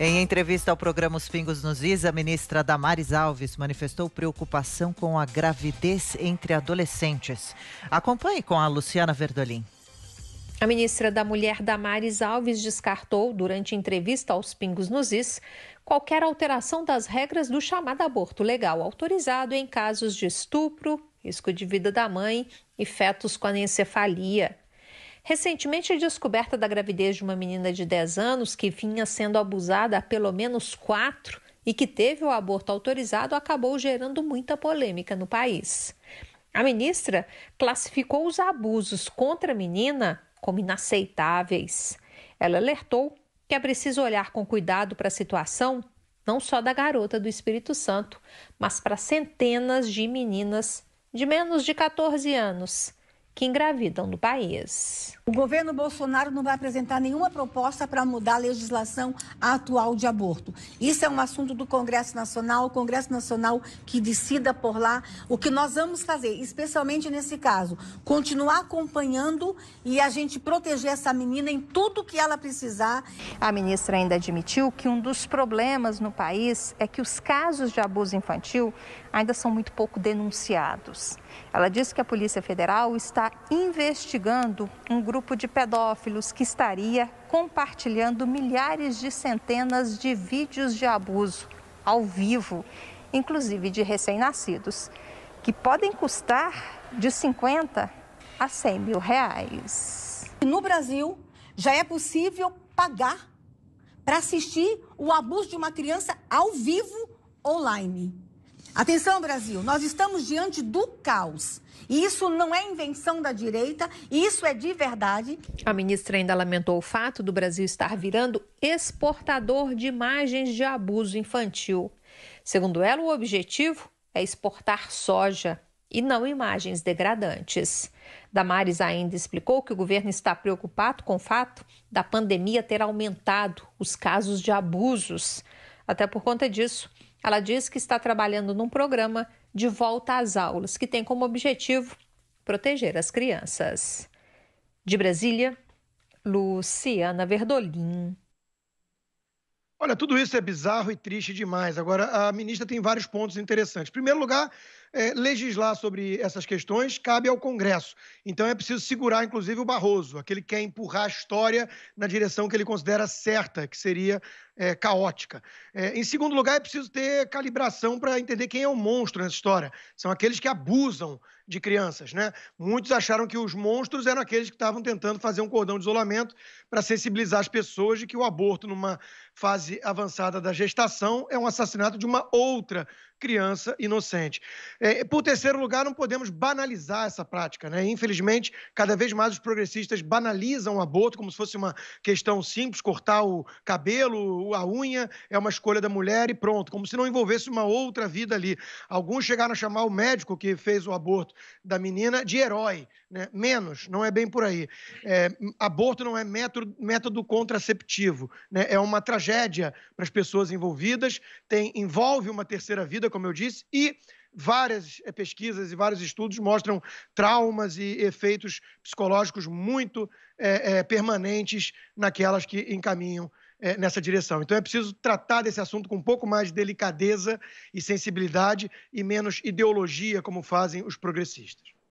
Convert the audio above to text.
Em entrevista ao programa Os Pingos nos Is, a ministra Damares Alves manifestou preocupação com a gravidez entre adolescentes. Acompanhe com a Luciana Verdolim. A ministra da Mulher Damares Alves descartou, durante entrevista aos Pingos nos Is, qualquer alteração das regras do chamado aborto legal, autorizado em casos de estupro, risco de vida da mãe e fetos com anencefalia. Recentemente, a descoberta da gravidez de uma menina de 10 anos que vinha sendo abusada há pelo menos quatro e que teve o aborto autorizado acabou gerando muita polêmica no país. A ministra classificou os abusos contra a menina como inaceitáveis. Ela alertou que é preciso olhar com cuidado para a situação, não só da garota do Espírito Santo, mas para centenas de meninas de menos de 14 anos que engravidam no país. O governo Bolsonaro não vai apresentar nenhuma proposta para mudar a legislação atual de aborto. Isso é um assunto do Congresso Nacional, o Congresso Nacional que decida por lá o que nós vamos fazer, especialmente nesse caso. Continuar acompanhando e a gente proteger essa menina em tudo que ela precisar. A ministra ainda admitiu que um dos problemas no país é que os casos de abuso infantil ainda são muito pouco denunciados. Ela disse que a Polícia Federal está investigando um grupo grupo de pedófilos que estaria compartilhando milhares de centenas de vídeos de abuso ao vivo, inclusive de recém-nascidos, que podem custar de 50 a 100 mil reais. No Brasil, já é possível pagar para assistir o abuso de uma criança ao vivo online. Atenção, Brasil, nós estamos diante do caos. E isso não é invenção da direita, isso é de verdade. A ministra ainda lamentou o fato do Brasil estar virando exportador de imagens de abuso infantil. Segundo ela, o objetivo é exportar soja e não imagens degradantes. Damares ainda explicou que o governo está preocupado com o fato da pandemia ter aumentado os casos de abusos. Até por conta disso, ela diz que está trabalhando num programa de volta às aulas, que tem como objetivo proteger as crianças. De Brasília, Luciana Verdolim. Olha, tudo isso é bizarro e triste demais. Agora, a ministra tem vários pontos interessantes. Em primeiro lugar, é, legislar sobre essas questões cabe ao Congresso. Então é preciso segurar, inclusive, o Barroso, aquele que quer empurrar a história na direção que ele considera certa, que seria é, caótica. É, em segundo lugar, é preciso ter calibração para entender quem é o monstro nessa história. São aqueles que abusam de crianças, né? Muitos acharam que os monstros eram aqueles que estavam tentando fazer um cordão de isolamento para sensibilizar as pessoas de que o aborto numa fase avançada da gestação é um assassinato de uma outra criança inocente. É, por terceiro lugar, não podemos banalizar essa prática. Né? Infelizmente, cada vez mais os progressistas banalizam o aborto como se fosse uma questão simples, cortar o cabelo, a unha, é uma escolha da mulher e pronto, como se não envolvesse uma outra vida ali. Alguns chegaram a chamar o médico que fez o aborto da menina de herói. Né? Menos, não é bem por aí. É, aborto não é método, método contraceptivo, né? é uma tragédia para as pessoas envolvidas, tem, envolve uma terceira vida, como eu disse, e várias é, pesquisas e vários estudos mostram traumas e efeitos psicológicos muito é, é, permanentes naquelas que encaminham é, nessa direção. Então é preciso tratar desse assunto com um pouco mais de delicadeza e sensibilidade e menos ideologia, como fazem os progressistas.